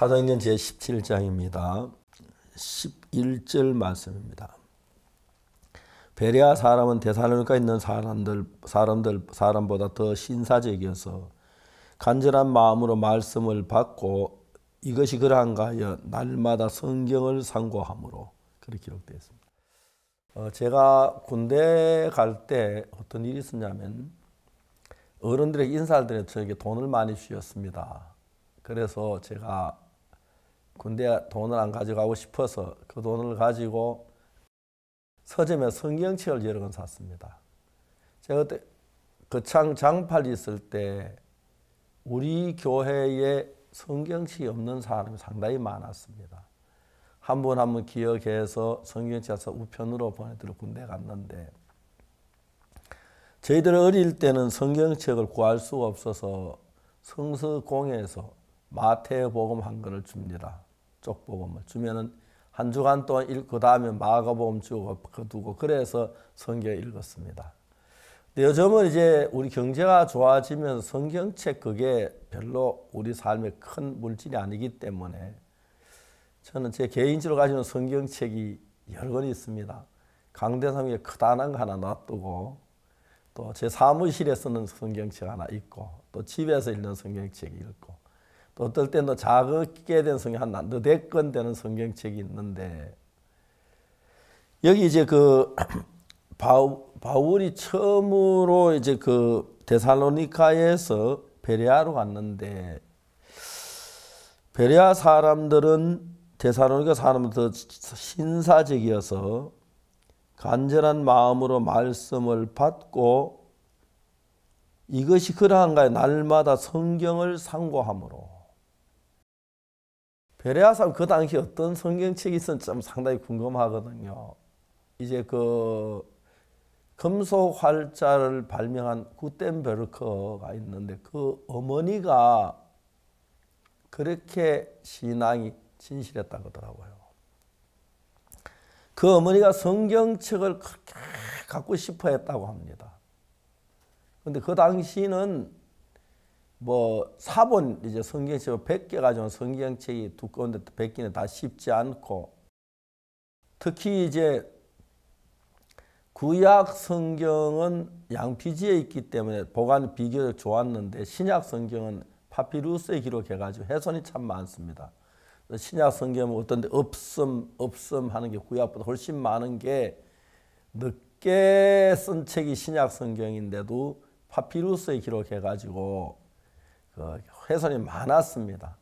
사도행전 제17장입니다. 11절 말씀입니다. 베레아 사람은 대살로니가 있는 사람들 사람들 사람보다 더 신사적이어서 간절한 마음으로 말씀을 받고 이것이 그러한가 하여 날마다 성경을 상고함으로 그렇게 기록되어 있습니다. 어, 제가 군대 갈 때 어떤 일이 있었냐면 어른들에 인사할 때 저에게 돈을 많이 주셨습니다. 그래서 제가 군대 돈을 안 가져가고 싶어서 그 돈을 가지고 서점에 성경책을 여러 권 샀습니다. 제가 그때 거창 그 장팔 있을 때 우리 교회에 성경책이 없는 사람이 상당히 많았습니다. 한분한분 기억해서 성경책에서 우편으로 보내드려 군대 갔는데 저희들 어릴 때는 성경책을 구할 수가 없어서 성서공에서 마태복음 한 권을 줍니다. 쪽복음을 주면은 한 주간 동안 읽고 그 다음에 마가복음 주고 그 두고 그래서 성경 읽었습니다. 근데 요즘은 이제 우리 경제가 좋아지면 성경책 그게 별로 우리 삶에 큰 물질이 아니기 때문에 저는 제 개인적으로 가지는 성경책이 여러 권 있습니다. 강대상에 크다란 거 하나 놔두고 또 제 사무실에 쓰는 성경책 하나 있고 또 집에서 읽는 성경책 읽고 또 어떨 때는 자 작게 된 성경 한 너댓 건 되는 성경책이 있는데 여기 이제 그 바울이 처음으로 이제 그 데살로니카에서 베레아로 갔는데 베레아 사람들은 데살로니카 사람들더 신사적이어서 간절한 마음으로 말씀을 받고 이것이 그러한가요? 날마다 성경을 상고함으로 베레아 사람 그 당시 어떤 성경책이 있었는지 좀 상당히 궁금하거든요. 이제 그 금속 활자를 발명한 구텐베르크가 있는데 그 어머니가 그렇게 신앙이 진실했다고 하더라고요. 그 어머니가 성경책을 그렇게 갖고 싶어 했다고 합니다. 근데 그 당시는 뭐 사본 이제 성경책을 100개 가지고 성경책이 두꺼운데 100개는 다 쉽지 않고 특히 이제 구약 성경은 양피지에 있기 때문에 보관 비교적 좋았는데 신약 성경은 파피루스에 기록해가지고 훼손이 참 많습니다. 신약 성경은 어떤데 없음 없음 하는 게 구약보다 훨씬 많은 게 늦게 쓴 책이 신약 성경인데도 파피루스에 기록해가지고 그 훼손이 많았습니다.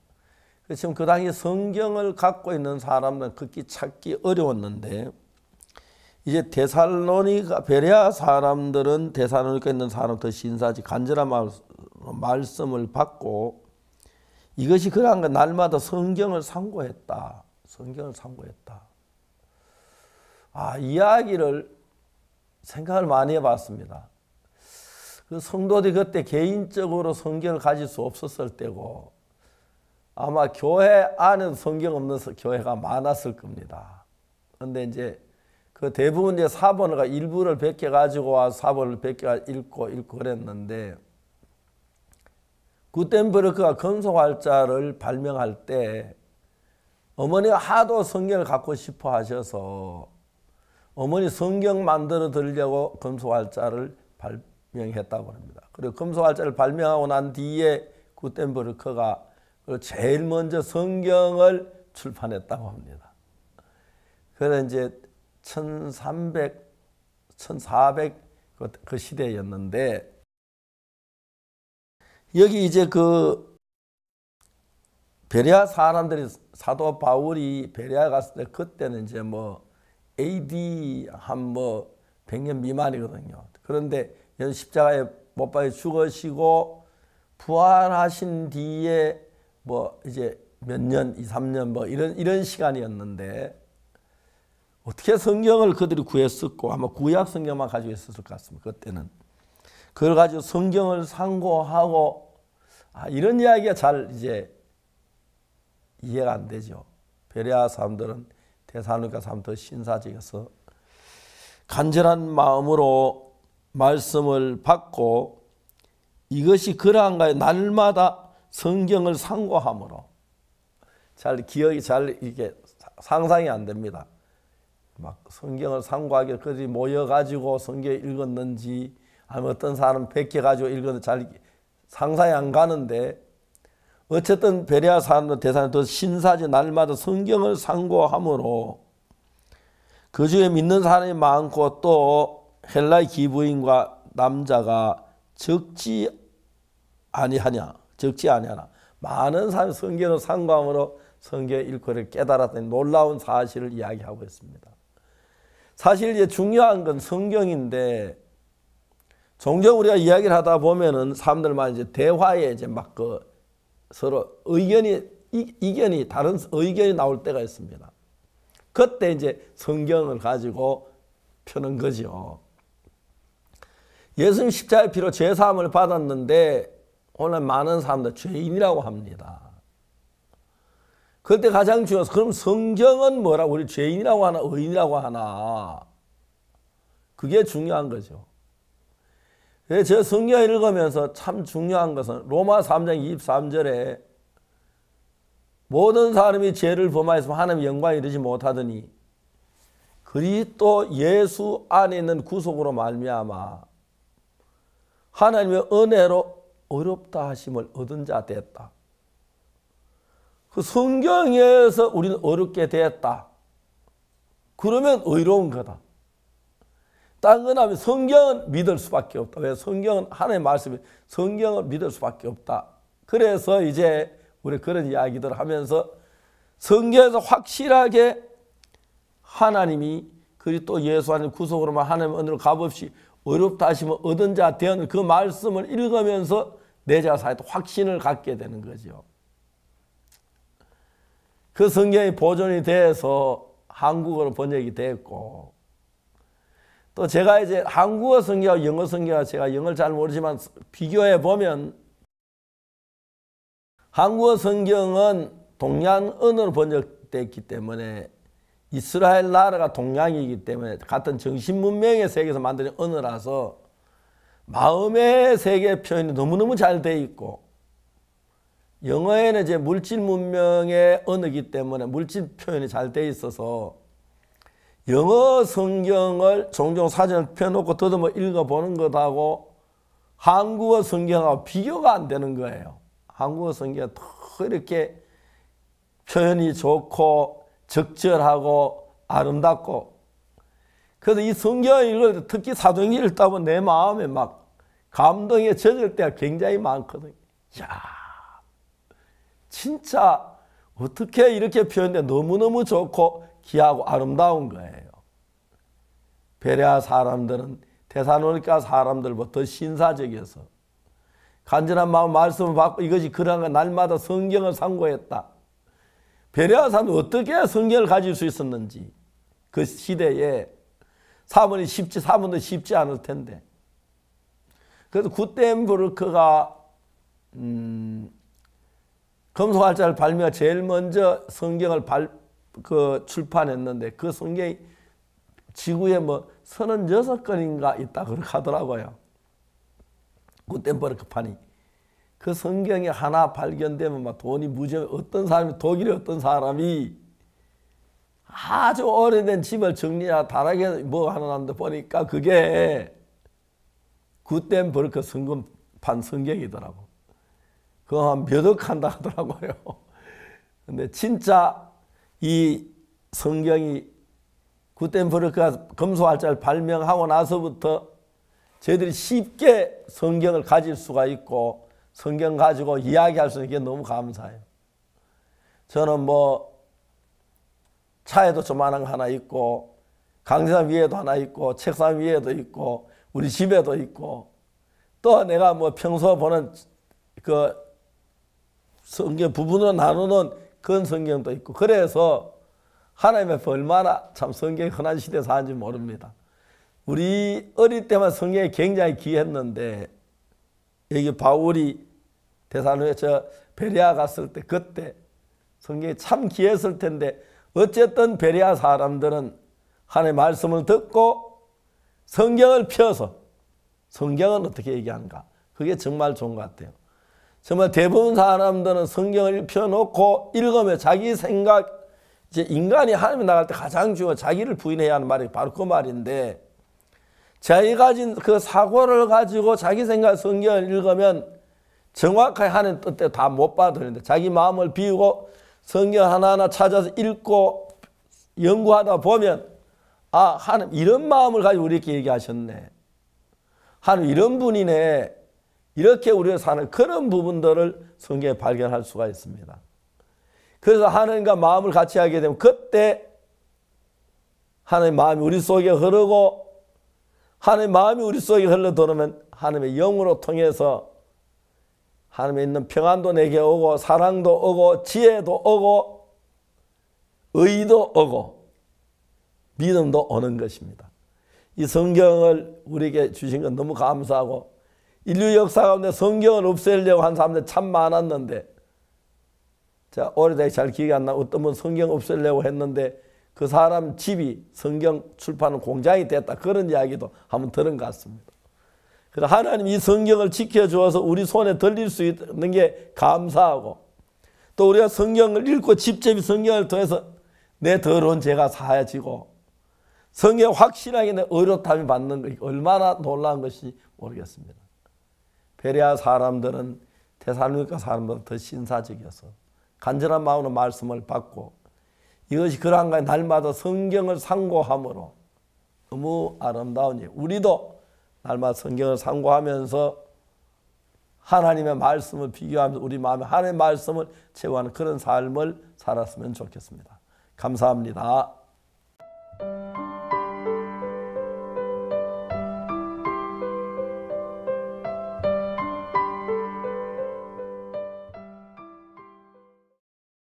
그 지금 그 당시 성경을 갖고 있는 사람은 극히 찾기 어려웠는데 이제 데살로니가 베레아 사람들은 데살로니가 있는 사람부 신사지 간절한 말씀을 받고 이것이 그러한 것 날마다 성경을 상고했다. 성경을 상고했다. 아 이야기를 생각을 많이 해봤습니다. 그 성도들이 그때 개인적으로 성경을 가질 수 없었을 때고 아마 교회 안에 성경 없는 교회가 많았을 겁니다. 근데 이제 그 대부분 이제 사본가 일부를 베껴 가지고 와 사본을 베껴 읽고 읽고 그랬는데 구텐베르크가 금속활자를 발명할 때 어머니가 하도 성경을 갖고 싶어 하셔서 어머니 성경 만들어 드리려고 금속활자를 발, 명했다고 합니다. 그리고 금속활자를 발명하고 난 뒤에 구텐버르크가 그 제일 먼저 성경을 출판했다고 합니다. 그래 이제 1300, 1400그 그 시대였는데 여기 이제 그 베레아 사람들이 사도 바울이 베레아 갔을 때 그때는 이제 뭐 AD 한 뭐 100년 미만이거든요. 그런데 예수 십자가에 못 박혀 죽으시고 부활하신 뒤에 뭐 이제 몇 년, 2, 3년 뭐 이런 이런 시간이었는데 어떻게 성경을 그들이 구했었고 아마 구약 성경만 가지고 있었을 것 같습니다. 그때는 그걸 가지고 성경을 상고하고 아, 이런 이야기가 잘 이제 이해가 안 되죠. 베레아 사람들은 대사누가 사람들 신사지에서 간절한 마음으로 말씀을 받고 이것이 그러한가요? 날마다 성경을 상고함으로 잘 기억이 잘 이게 상상이 안 됩니다. 막 성경을 상고하게 그들이 모여가지고 성경 읽었는지 아니면 어떤 사람 베껴가지고 읽었는지 잘 상상이 안 가는데 어쨌든 베레아 사람들 대상에 또 신사지 날마다 성경을 상고함으로 그 중에 믿는 사람이 많고 또 헬라의 기부인과 남자가 적지 아니하냐 적지 아니하나 많은 사람 성경을 상감으로 성경의 일거를 깨달았던 놀라운 사실을 이야기하고 있습니다. 사실 이제 중요한 건 성경인데 종종 우리가 이야기를 하다 보면은 사람들만 이제 대화에 이제 막 그 서로 의견이 이, 견이 다른 의견이 나올 때가 있습니다. 그때 이제 성경을 가지고 펴는 거죠. 예수님 십자의 피로 죄사함을 받았는데 오늘 많은 사람들 죄인이라고 합니다. 그때 가장 중요한 그럼 성경은 뭐라 우리 죄인이라고 하나 의인이라고 하나 그게 중요한 거죠. 제 성경 읽으면서 참 중요한 것은 로마 3장 23절에 모든 사람이 죄를 범하였으면 하나님 영광이 이르지 못하더니 그리스 예수 안에 있는 구속으로 말미암아 하나님의 은혜로 어렵다 하심을 얻은 자 되었다. 그 성경에서 우리는 어렵게 되었다. 그러면 의로운 거다. 딴건 하면 성경은 믿을 수밖에 없다. 왜? 성경은 하나의 말씀이 성경을 믿을 수밖에 없다. 그래서 이제 우리 그런 이야기들 하면서 성경에서 확실하게 하나님이 그리스 예수 안에 구속으로만 하나님 은혜로 값없이 어렵다 하시면 얻은 자되는그 말씀을 읽으면서 내 자사에 확신을 갖게 되는 거죠. 그 성경이 보존이 돼서 한국어로 번역이 됐고 또 제가 이제 한국어 성경과 영어 성경과 제가 영어를 잘 모르지만 비교해 보면 한국어 성경은 동양 언어로 번역됐기 때문에 이스라엘 나라가 동양이기 때문에 같은 정신 문명의 세계에서 만들어진 언어라서 마음의 세계 표현이 너무너무 잘 돼 있고 영어에는 이제 물질 문명의 언어이기 때문에 물질 표현이 잘 돼 있어서 영어 성경을 종종 사전을 펴놓고 더듬어 읽어보는 것하고 한국어 성경하고 비교가 안 되는 거예요. 한국어 성경이더 이렇게 표현이 좋고 적절하고 아름답고 그래서 이 성경을 읽을 때 특히 사도행전 읽다 보면 내 마음에 막 감동에 젖을 때가 굉장히 많거든요. 야 진짜 어떻게 이렇게 표현돼 너무너무 좋고 귀하고 아름다운 거예요. 베레아 사람들은 대사노니까 사람들부터 신사적이어서 간절한 마음 말씀을 받고 이것이 그러한 날마다 성경을 상고했다. 베레아산 어떻게 성경을 가질 수 있었는지 그 시대에 사문이 쉽지 사문도 쉽지 않을 텐데 그래서 구텐부르크가 음, 검소활자를 발매가 제일 먼저 성경을 발, 그 출판했는데 그 성경이 지구에 뭐 36건인가 있다 그렇게 하더라고요. 구텐부르크판이. 그 성경이 하나 발견되면 막 돈이 무지 어떤 사람이 독일의 어떤 사람이 아주 오래된 집을 정리하 다락에 뭐하는 난다 보니까 그게 굿댐 버르크 성금판 성경이더라고. 그거 한몇억 한다 하더라고요. 근데 진짜 이 성경이 굿댐 버르크가 금수활자를 발명하고 나서부터 저희들이 쉽게 성경을 가질 수가 있고 성경 가지고 이야기할 수 있는 게 너무 감사해요. 저는 뭐 차에도 조만한 하나 있고 강의 위에도 하나 있고 책상 위에도 있고 우리 집에도 있고 또 내가 뭐 평소 보는 그 성경 부분으로 나누는 그런 성경도 있고 그래서 하나님 앞 얼마나 참 성경이 흔한 시대에 사는지 모릅니다. 우리 어릴 때만 성경에 굉장히 귀했는데 여기 바울이 대산후에 저 베리아 갔을 때 그때 성경이 참 귀했을 텐데 어쨌든 베리아 사람들은 하나의 말씀을 듣고 성경을 펴서 성경은 어떻게 얘기하는가 그게 정말 좋은 것 같아요. 정말 대부분 사람들은 성경을 펴놓고 읽으며 자기 생각 이제 인간이 하나님 나갈 때 가장 중요한 자기를 부인해야 하는 말이 바로 그 말인데 자기 가진 그 사고를 가지고 자기 생각 성경을 읽으면 정확하게 하는 뜻대로 다못 받아들이는데 자기 마음을 비우고 성경 하나하나 찾아서 읽고 연구하다 보면 아 하나님 이런 마음을 가지고 우리에게 얘기하셨네. 하나님 이런 분이네. 이렇게 우리가 사는 그런 부분들을 성경에 발견할 수가 있습니다. 그래서 하나님과 마음을 같이 하게 되면 그때 하나님의 마음이 우리 속에 흐르고 하나님의 마음이 우리 속에 흘러들으면 하나님의 영으로 통해서 하나님의 있는 평안도 내게 오고 사랑도 오고 지혜도 오고 의도 오고 믿음도 오는 것입니다. 이 성경을 우리에게 주신 건 너무 감사하고 인류 역사 가운데 성경을 없애려고 한 사람들 참 많았는데 자 오래되게 잘 기억이 안 나. 어떤 분 성경 없애려고 했는데 그 사람 집이 성경 출판 공장이 됐다. 그런 이야기도 한번 들은 것 같습니다. 그래서 하나님 이 성경을 지켜주어서 우리 손에 들릴 수 있는 게 감사하고 또 우리가 성경을 읽고 직접 성경을 통해서 내 더러운 죄가 사해지고 성경 확실하게 내 의롭다함이 받는 것이 얼마나 놀라운 것이 모르겠습니다. 베레아 사람들은 대살로니까 사람들은 더 신사적이어서 간절한 마음으로 말씀을 받고 이것이 그러한가 날마다 성경을 상고함으로 너무 아름다우니 우리도 달마 성경을 상고하면서 하나님의 말씀을 비교하면서 우리 마음에 하나님의 말씀을 채워하는 그런 삶을 살았으면 좋겠습니다. 감사합니다.